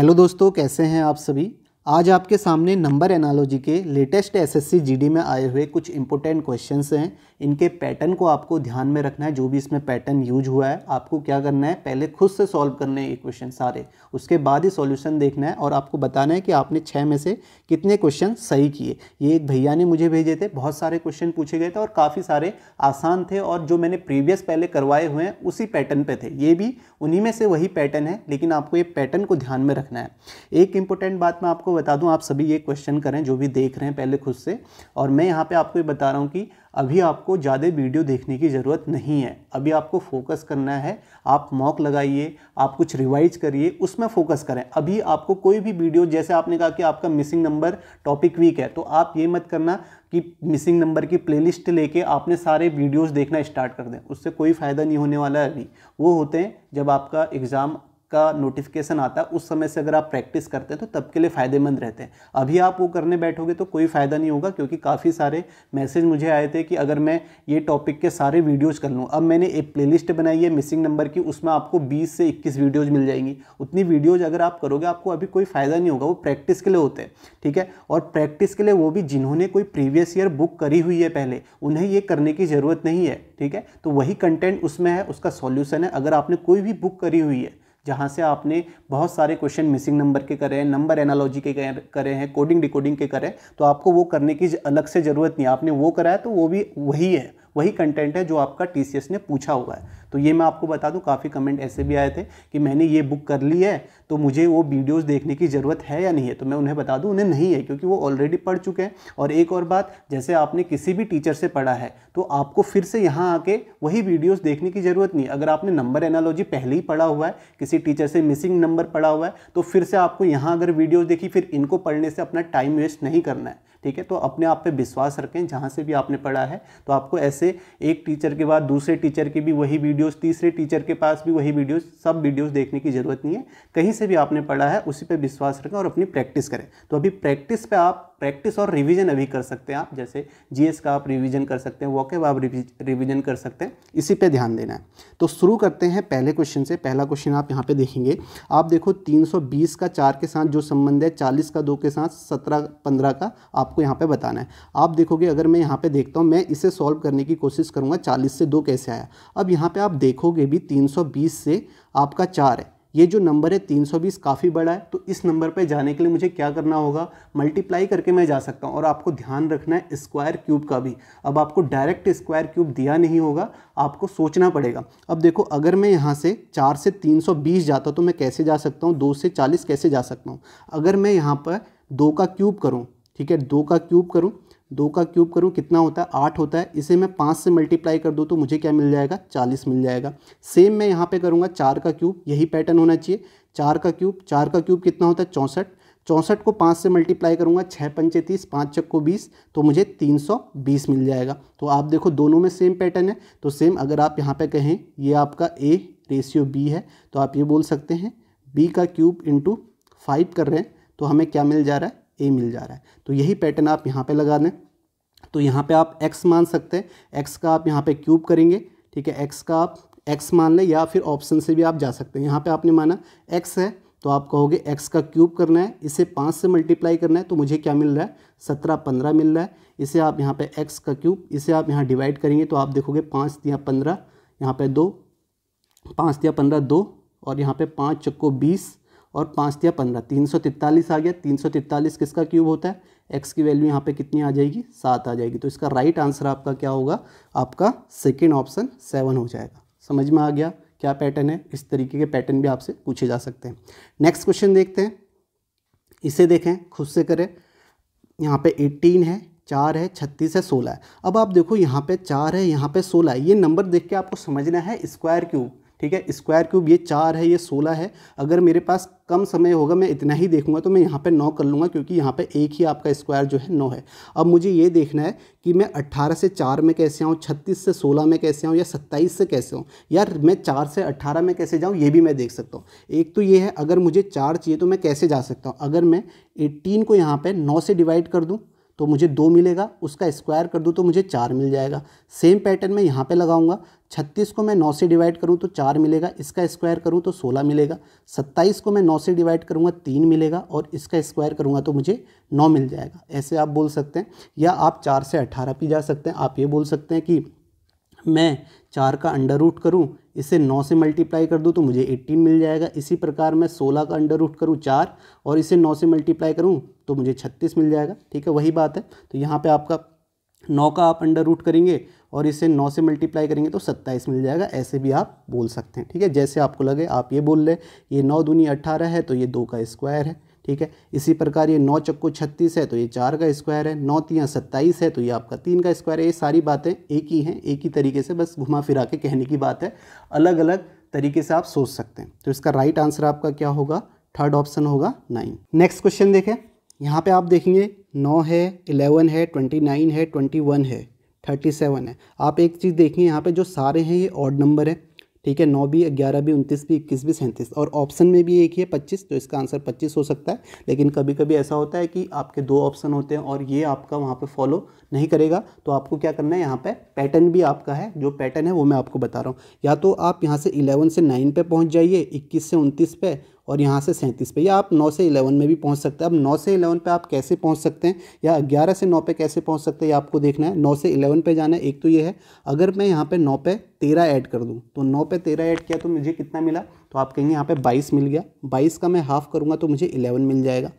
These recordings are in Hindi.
हेलो दोस्तों कैसे हैं आप सभी आज आपके सामने नंबर एनालॉजी के लेटेस्ट एसएससी जीडी में आए हुए कुछ इंपॉर्टेंट क्वेश्चंस हैं इनके पैटर्न को आपको ध्यान में रखना है जो भी इसमें पैटर्न यूज हुआ है आपको क्या करना है पहले खुद से सॉल्व करने हैं ये क्वेश्चन सारे उसके बाद ही सॉल्यूशन देखना है और आपको बताना है कि आपने छः में से कितने क्वेश्चन सही किए ये एक भैया ने मुझे भेजे थे बहुत सारे क्वेश्चन पूछे गए थे और काफ़ी सारे आसान थे और जो मैंने प्रीवियस पहले करवाए हुए हैं उसी पैटर्न पर थे ये भी उन्हीं में से वही पैटर्न है लेकिन आपको ये पैटर्न को ध्यान में रखना है एक इंपॉर्टेंट बात मैं आपको आपको बता दूं आप सभी ये क्वेश्चन करें जो भी देख रहे हैं पहले खुद से और मैं यहाँ पे आपको ये बता रहा हूँ कि अभी आपको ज़्यादा वीडियो देखने की ज़रूरत नहीं है अभी आपको फोकस करना है आप मॉक लगाइए आप कुछ रिवाइज करिए उसमें फोकस करें अभी आपको कोई भी वीडियो जैसे आपने कहा कि आपका मिसिंग नंबर टॉपिक वीक है तो आप ये मत करना कि मिसिंग नंबर की प्लेलिस्ट लेके आपने सारे वीडियोस देखना स्टार्ट कर दें उससे कोई फ़ायदा नहीं होने वाला है अभी वो होते हैं जब आपका एग्ज़ाम का नोटिफिकेशन आता है उस समय से अगर आप प्रैक्टिस करते हैं तो तब के लिए फ़ायदेमंद रहते हैं अभी आप वो करने बैठोगे तो कोई फ़ायदा नहीं होगा क्योंकि काफ़ी सारे मैसेज मुझे आए थे कि अगर मैं ये टॉपिक के सारे वीडियोज़ कर लूँ अब मैंने एक प्ले बनाई है मिसिंग नंबर की उसमें आपको बीस से इक्कीस वीडियोज़ मिल जाएंगी उतनी वीडियोज़ अगर आप करोगे आपको अभी कोई फ़ायदा नहीं होगा वो प्रैक्टिस के लिए होते हैं ठीक है और प्रैक्टिस के लिए वो भी जिन्होंने कोई प्रीवियस ईयर बुक करी हुई है पहले उन्हें ये करने की ज़रूरत नहीं है ठीक है तो वही कंटेंट उसमें है उसका सॉल्यूशन है अगर आपने कोई भी बुक करी हुई है जहाँ से आपने बहुत सारे क्वेश्चन मिसिंग नंबर के करे हैं नंबर एनालॉजी के करे हैं कोडिंग डिकोडिंग के करे तो आपको वो करने की अलग से ज़रूरत नहीं आपने वो कराया तो वो भी वही है वही कंटेंट है जो आपका टी ने पूछा हुआ है तो ये मैं आपको बता दूँ काफ़ी कमेंट ऐसे भी आए थे कि मैंने ये बुक कर ली है तो मुझे वो वीडियोज़ देखने की ज़रूरत है या नहीं है तो मैं उन्हें बता दूँ उन्हें नहीं है क्योंकि वो ऑलरेडी पढ़ चुके हैं और एक और बात जैसे आपने किसी भी टीचर से पढ़ा है तो आपको फिर से यहाँ आके वही वीडियोज़ देखने की ज़रूरत नहीं अगर आपने नंबर एनालॉजी पहले ही पढ़ा हुआ है किसी टीचर से मिसिंग नंबर पढ़ा हुआ है तो फिर से आपको यहाँ अगर वीडियोज़ देखी फिर इनको पढ़ने से अपना टाइम वेस्ट नहीं करना है ठीक है तो अपने आप पे विश्वास रखें जहाँ से भी आपने पढ़ा है तो आपको ऐसे एक टीचर के बाद दूसरे टीचर की भी वही वीडियोस तीसरे टीचर के पास भी वही वीडियोस सब वीडियोस देखने की ज़रूरत नहीं है कहीं से भी आपने पढ़ा है उसी पर विश्वास रखें और अपनी प्रैक्टिस करें तो अभी प्रैक्टिस पर आप प्रैक्टिस और रिवीजन अभी कर सकते हैं आप जैसे जीएस का आप रिवीजन कर सकते हैं वॉकेब आप रिवीजन कर सकते हैं इसी पे ध्यान देना है तो शुरू करते हैं पहले क्वेश्चन से पहला क्वेश्चन आप यहाँ पे देखेंगे आप देखो 320 का चार के साथ जो संबंध है 40 का दो के साथ 17 15 का आपको यहाँ पर बताना है आप देखोगे अगर मैं यहाँ पर देखता हूँ मैं इसे सॉल्व करने की कोशिश करूँगा चालीस से दो कैसे आया अब यहाँ पर आप देखोगे भी तीन से आपका चार है ये जो नंबर है 320 काफ़ी बड़ा है तो इस नंबर पे जाने के लिए मुझे क्या करना होगा मल्टीप्लाई करके मैं जा सकता हूँ और आपको ध्यान रखना है स्क्वायर क्यूब का भी अब आपको डायरेक्ट स्क्वायर क्यूब दिया नहीं होगा आपको सोचना पड़ेगा अब देखो अगर मैं यहाँ से चार से तीन जाता तो मैं कैसे जा सकता हूँ दो से चालीस कैसे जा सकता हूँ अगर मैं यहाँ पर दो का क्यूब करूँ ठीक है दो का क्यूब करूँ दो का क्यूब करूँ कितना होता है आठ होता है इसे मैं पाँच से मल्टीप्लाई कर दूँ तो मुझे क्या मिल जाएगा चालीस मिल जाएगा सेम मैं यहाँ पे करूँगा चार का क्यूब यही पैटर्न होना चाहिए चार का क्यूब चार का क्यूब कितना होता है चौंसठ चौंसठ को पाँच से मल्टीप्लाई करूँगा छः पंचे तीस पाँच चक्को बीस तो मुझे तीन सौ बीस मिल जाएगा तो आप देखो दोनों में सेम पैटर्न है तो सेम अगर आप यहाँ पे कहें ये आपका ए रेशियो बी है तो आप ये बोल सकते हैं बी का क्यूब इंटू फाइव कर रहे हैं तो हमें क्या मिल जा रहा है ए मिल जा रहा है तो यही पैटर्न आप यहाँ पे लगा दें तो यहाँ पे आप एक्स मान सकते हैं एक्स का आप यहाँ पे क्यूब करेंगे ठीक है एक्स का आप एक्स मान लें या फिर ऑप्शन से भी आप जा सकते हैं यहाँ पे आपने माना एक्स है तो आप कहोगे x का क्यूब करना है इसे पाँच से मल्टीप्लाई करना है तो मुझे क्या मिल रहा है सत्रह पंद्रह मिल रहा है इसे आप यहाँ पे x का क्यूब इसे आप यहाँ डिवाइड करेंगे तो आप देखोगे पाँच दिया पंद्रह यहाँ पे दो पाँच दिया पंद्रह दो और यहाँ पे पाँच चक्को बीस और पाँच दिया पंद्रह तीन सौ तिरतालीस आ गया तीन सौ तिरतालीस किसका क्यूब होता है एक्स की वैल्यू यहाँ पे कितनी आ जाएगी सात आ जाएगी तो इसका राइट आंसर आपका क्या होगा आपका सेकेंड ऑप्शन सेवन हो जाएगा समझ में आ गया क्या पैटर्न है इस तरीके के पैटर्न भी आपसे पूछे जा सकते हैं नेक्स्ट क्वेश्चन देखते हैं इसे देखें खुद से करें यहाँ पे एट्टीन है चार है छत्तीस है सोलह है अब आप देखो यहाँ पे चार है यहाँ पे सोलह है ये नंबर देख के आपको समझना है स्क्वायर क्यूब ठीक है स्क्वायर क्यूब ये चार है ये सोलह है अगर मेरे पास कम समय होगा मैं इतना ही देखूंगा तो मैं यहाँ पे नौ कर लूँगा क्योंकि यहाँ पे एक ही आपका स्क्वायर जो है नौ है अब मुझे ये देखना है कि मैं अट्ठारह से चार में कैसे आऊँ छत्तीस से सोलह में कैसे आऊँ या सत्ताईस से कैसे आऊँ यार मैं चार से अट्ठारह में कैसे जाऊँ ये भी मैं देख सकता हूँ एक तो ये है अगर मुझे चार चाहिए तो मैं कैसे जा सकता हूँ अगर मैं एट्टीन को यहाँ पर नौ से डिवाइड कर दूँ तो मुझे दो मिलेगा उसका स्क्वायर कर दूँ तो मुझे चार मिल जाएगा सेम पैटर्न मैं यहाँ पे लगाऊंगा छत्तीस को मैं नौ से डिवाइड करूँ तो चार मिलेगा इसका स्क्वायर करूँ तो सोलह मिलेगा सत्ताईस को मैं नौ से डिवाइड करूँगा तीन मिलेगा और इसका स्क्वायर करूँगा तो मुझे नौ मिल जाएगा ऐसे आप बोल सकते हैं या आप चार से अट्ठारह भी जा सकते हैं आप ये बोल सकते हैं कि मैं चार का अंडर रूट करूँ इसे नौ से मल्टीप्लाई कर दूँ तो मुझे एट्टीन मिल जाएगा इसी प्रकार मैं सोलह का अंडर रूट करूँ चार और इसे नौ से मल्टीप्लाई करूँ तो मुझे छत्तीस मिल जाएगा ठीक है वही बात है तो यहाँ पर आपका नौ का आप अंडर रूट करेंगे और इसे नौ से मल्टीप्लाई करेंगे तो सत्ताईस मिल जाएगा ऐसे भी आप बोल सकते हैं ठीक है जैसे आपको लगे आप ये बोल लें ये नौ दूनी अट्ठारह है तो ये दो का स्क्वायर है ठीक है इसी प्रकार ये नौ चक्को छत्तीस है तो ये चार का स्क्वायर है नौ तिया सत्ताईस है तो ये आपका तीन का स्क्वायर है ये सारी बातें एक ही हैं एक ही तरीके से बस घुमा फिरा के कहने की बात है अलग अलग तरीके से आप सोच सकते हैं तो इसका राइट आंसर आपका क्या होगा थर्ड ऑप्शन होगा नाइन नेक्स्ट क्वेश्चन देखें यहाँ पर आप देखेंगे नौ है इलेवन है ट्वेंटी नाइन है ट्वेंटी वन है थर्टी सेवन है आप एक चीज़ देखिए यहाँ पे जो सारे हैं ये ऑड नंबर है ठीक है नौ भी ग्यारह भी उनतीस भी इक्कीस भी सैंतीस और ऑप्शन में भी एक ही है पच्चीस तो इसका आंसर पच्चीस हो सकता है लेकिन कभी कभी ऐसा होता है कि आपके दो ऑप्शन होते हैं और ये आपका वहाँ पे फॉलो नहीं करेगा तो आपको क्या करना है यहाँ पे पैटर्न भी आपका है जो पैटर्न है वो मैं आपको बता रहा हूँ या तो आप यहाँ से इलेवन से नाइन पर पहुँच जाइए इक्कीस से उनतीस पे और यहाँ से सैंतीस पे या आप नौ से इलेवन में भी पहुँच सकते हैं अब नौ से इलेवन पे आप कैसे पहुँच सकते हैं या ग्यारह से नौ पे कैसे पहुँच सकते हैं ये आपको देखना है नौ से इलेवन पे जाना है एक तो ये है अगर मैं यहाँ पे नौ पे तेरह ऐड कर दूँ तो नौ पे तेरह ऐड किया तो मुझे कितना मिला तो आप कहेंगे यहाँ पे बाईस मिल गया बाईस का मैं हाफ़ करूँगा तो मुझे इलेवन मिल जाएगा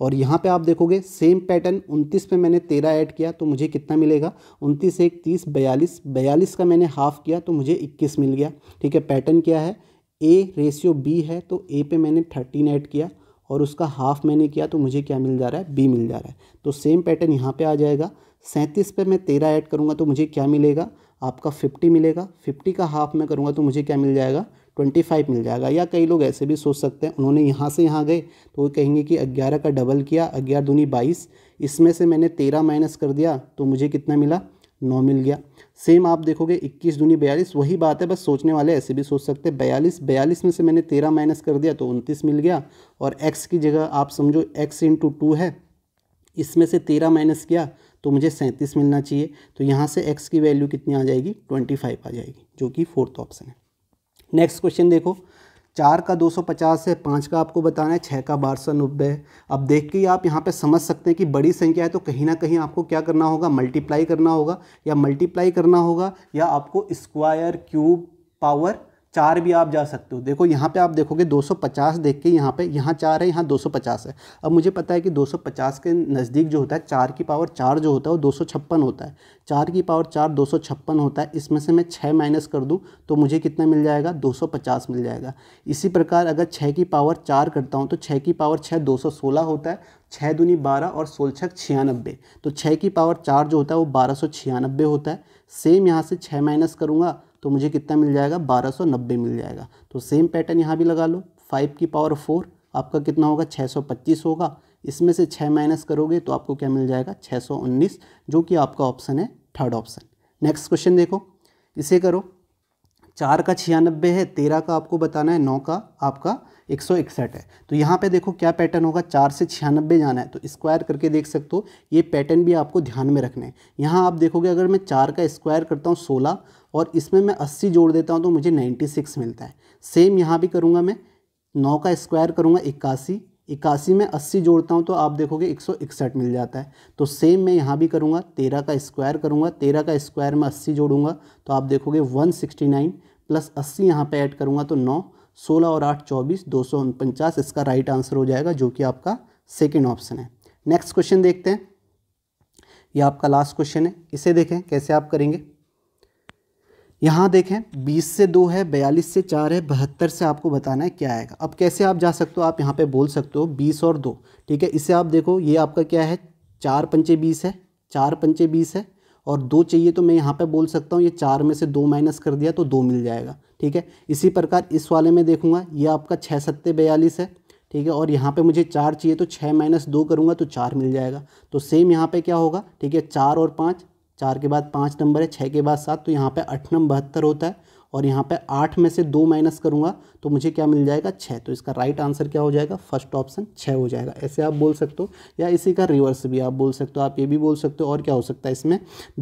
और यहाँ पे आप देखोगे सेम पैटर्न उनतीस पे मैंने तेरह ऐड किया तो मुझे कितना मिलेगा उनतीस एक तीस बयालीस बयालीस का मैंने हाफ़ किया तो मुझे इक्कीस मिल गया ठीक है पैटर्न क्या है ए रेशियो बी है तो ए पे मैंने थर्टीन ऐड किया और उसका हाफ मैंने किया तो मुझे क्या मिल जा रहा है बी मिल जा रहा है तो सेम पैटर्न यहाँ पे आ जाएगा सैंतीस पे मैं तेरह ऐड करूँगा तो मुझे क्या मिलेगा आपका फिफ्टी मिलेगा फिफ्टी का हाफ मैं करूँगा तो मुझे क्या मिल जाएगा ट्वेंटी फाइव मिल जाएगा या कई लोग ऐसे भी सोच सकते हैं उन्होंने यहाँ से यहाँ गए तो वो कहेंगे कि ग्यारह का डबल किया ग्यारह दूनी बाईस इसमें से मैंने तेरह माइनस कर दिया तो मुझे कितना मिला नौ मिल गया सेम आप देखोगे इक्कीस दूनी बयालीस वही बात है बस सोचने वाले ऐसे भी सोच सकते हैं बयालीस बयालीस में से मैंने तेरह माइनस कर दिया तो उनतीस मिल गया और एक्स की जगह आप समझो एक्स इंटू टू है इसमें से तेरह माइनस किया तो मुझे सैंतीस मिलना चाहिए तो यहाँ से एक्स की वैल्यू कितनी आ जाएगी ट्वेंटी फाइव आ जाएगी जो कि फोर्थ ऑप्शन है नेक्स्ट क्वेश्चन देखो चार का 250 है पाँच का आपको बताना है छः का बारह सौ नब्बे अब देख के आप यहाँ पे समझ सकते हैं कि बड़ी संख्या है तो कहीं ना कहीं आपको क्या करना होगा मल्टीप्लाई करना होगा या मल्टीप्लाई करना होगा या आपको स्क्वायर क्यूब पावर चार भी आप जा सकते हो देखो यहाँ पे आप देखोगे 250 देख के यहाँ पे यहाँ चार है यहाँ 250 है अब मुझे पता है कि 250 के नज़दीक जो होता है चार की पावर चार जो होता है वो दो होता है चार की पावर चार दो होता है इसमें से मैं छः माइनस कर दूँ तो मुझे कितना मिल जाएगा 250 मिल जाएगा इसी प्रकार अगर छः की पावर चार करता हूँ तो छः की पावर छः दो होता है छः दूनी बारह और सोल छक छियानबे तो छः की पावर चार जो होता है वो बारह सौ छियानबे होता है सेम यहाँ से छः माइनस करूँगा तो मुझे कितना मिल जाएगा 1290 मिल जाएगा तो सेम पैटर्न यहाँ भी लगा लो फाइव की पावर फोर आपका कितना होगा 625 होगा इसमें से छः माइनस करोगे तो आपको क्या मिल जाएगा 619 जो कि आपका ऑप्शन है थर्ड ऑप्शन नेक्स्ट क्वेश्चन देखो इसे करो चार का छियानबे है तेरह का आपको बताना है नौ का आपका एक है तो यहाँ पे देखो क्या पैटर्न होगा चार से छियानबे जाना है तो स्क्वायर करके देख सकते हो ये पैटर्न भी आपको ध्यान में रखना है यहाँ आप देखोगे अगर मैं चार का स्क्वायर करता हूँ सोलह और इसमें मैं अस्सी जोड़ देता हूँ तो मुझे नाइन्टी सिक्स मिलता है सेम यहाँ भी करूँगा मैं नौ का स्क्वायर करूँगा इक्यासी इक्यासी में अस्सी जोड़ता हूँ तो आप देखोगे एक सौ इकसठ मिल जाता है तो सेम मैं यहाँ भी करूँगा तेरह का स्क्वायर करूँगा तेरह का स्क्वायर में अस्सी जोड़ूंगा तो आप देखोगे वन सिक्सटी नाइन प्लस अस्सी यहाँ पर ऐड करूँगा तो नौ सोलह और आठ चौबीस दो सौ उनपचास इसका राइट आंसर हो जाएगा जो कि आपका सेकेंड ऑप्शन है नेक्स्ट क्वेश्चन देखते हैं यह आपका लास्ट क्वेश्चन है इसे देखें कैसे आप करेंगे यहाँ देखें बीस से दो है बयालीस से चार है बहत्तर से आपको बताना है क्या आएगा अब कैसे आप जा सकते हो आप यहाँ पे बोल सकते हो बीस और दो ठीक है इसे आप देखो ये आपका क्या है चार पंचे बीस है चार पंचे बीस है और दो चाहिए तो मैं यहाँ पे बोल सकता हूँ ये चार में से दो माइनस कर दिया तो दो मिल जाएगा ठीक है इसी प्रकार इस वाले में देखूंगा ये आपका छः सत्ते बयालीस है ठीक है और यहाँ पे मुझे चार चाहिए तो छः माइनस दो करूँगा तो चार मिल जाएगा तो सेम यहाँ पे क्या होगा ठीक है चार और पाँच चार के बाद पाँच नंबर है छः के बाद सात तो यहाँ पे अठनम बहत्तर होता है और यहाँ पे आठ में से दो माइनस करूँगा तो मुझे क्या मिल जाएगा छः तो इसका राइट आंसर क्या हो जाएगा फर्स्ट ऑप्शन छः हो जाएगा ऐसे आप बोल सकते हो या इसी का रिवर्स भी आप बोल सकते हो आप ये भी बोल सकते हो और क्या हो सकता है इसमें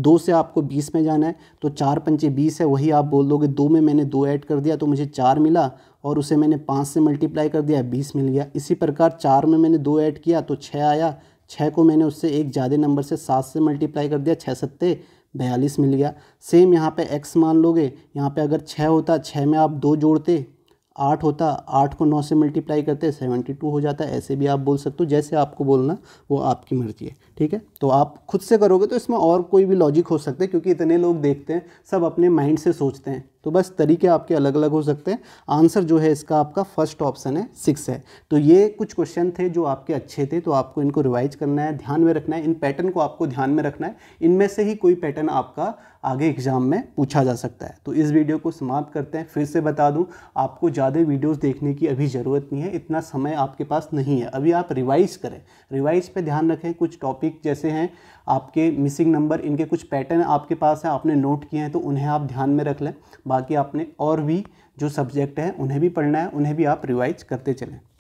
दो से आपको बीस में जाना है तो चार पंचे बीस है वही आप बोल दोगे दो में मैंने दो ऐड कर दिया तो मुझे चार मिला और उसे मैंने पाँच से मल्टीप्लाई कर दिया बीस मिल गया इसी प्रकार चार में मैंने दो ऐड किया तो छः आया छः को मैंने उससे एक ज़्यादा नंबर से सात से मल्टीप्लाई कर दिया छः सत्ते बयालीस मिल गया सेम यहाँ पे एक्स मान लोगे यहाँ पे अगर छः होता छः में आप दो जोड़ते आठ होता आठ को नौ से मल्टीप्लाई करते सेवेंटी टू हो जाता है ऐसे भी आप बोल सकते हो जैसे आपको बोलना वो आपकी मर्जी है ठीक है तो आप खुद से करोगे तो इसमें और कोई भी लॉजिक हो सकता है क्योंकि इतने लोग देखते हैं सब अपने माइंड से सोचते हैं तो बस तरीके आपके अलग अलग हो सकते हैं आंसर जो है इसका आपका फर्स्ट ऑप्शन है सिक्स है तो ये कुछ क्वेश्चन थे जो आपके अच्छे थे तो आपको इनको रिवाइज करना है ध्यान में रखना है इन पैटर्न को आपको ध्यान में रखना है इनमें से ही कोई पैटर्न आपका आगे एग्ज़ाम में पूछा जा सकता है तो इस वीडियो को समाप्त करते हैं फिर से बता दूं आपको ज़्यादा वीडियोस देखने की अभी ज़रूरत नहीं है इतना समय आपके पास नहीं है अभी आप रिवाइज़ करें रिवाइज़ पे ध्यान रखें कुछ टॉपिक जैसे हैं आपके मिसिंग नंबर इनके कुछ पैटर्न आपके पास हैं आपने नोट किए हैं तो उन्हें आप ध्यान में रख लें बाकी आपने और भी जो सब्जेक्ट हैं उन्हें भी पढ़ना है उन्हें भी आप रिवाइज करते चलें